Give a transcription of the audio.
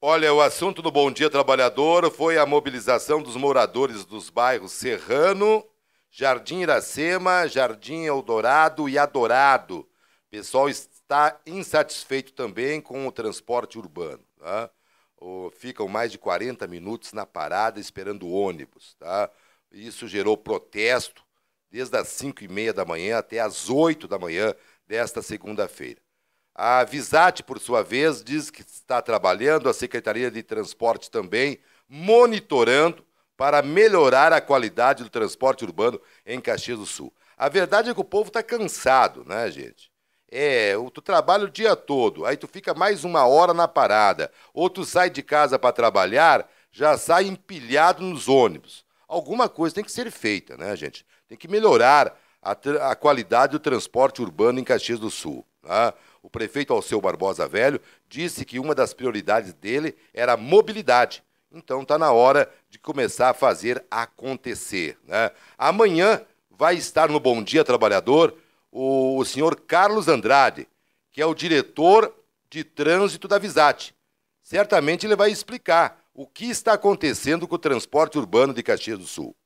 Olha, o assunto do Bom Dia Trabalhador foi a mobilização dos moradores dos bairros Serrano, Jardim Iracema, Jardim Eldorado e Adorado. O pessoal está insatisfeito também com o transporte urbano. Tá? Ficam mais de 40 minutos na parada esperando ônibus. Tá? Isso gerou protesto desde as 5 e meia da manhã até as 8 da manhã desta segunda-feira. A Visate, por sua vez, diz que está trabalhando, a Secretaria de Transporte também, monitorando para melhorar a qualidade do transporte urbano em Caxias do Sul. A verdade é que o povo está cansado, né, gente? É, tu trabalha o dia todo, aí tu fica mais uma hora na parada, ou tu sai de casa para trabalhar, já sai empilhado nos ônibus. Alguma coisa tem que ser feita, né, gente? Tem que melhorar a, a qualidade do transporte urbano em Caxias do Sul. Tá? O prefeito Alceu Barbosa Velho disse que uma das prioridades dele era a mobilidade. Então está na hora de começar a fazer acontecer. Né? Amanhã vai estar no Bom Dia Trabalhador o, o senhor Carlos Andrade, que é o diretor de trânsito da Visate. Certamente ele vai explicar o que está acontecendo com o transporte urbano de Caxias do Sul.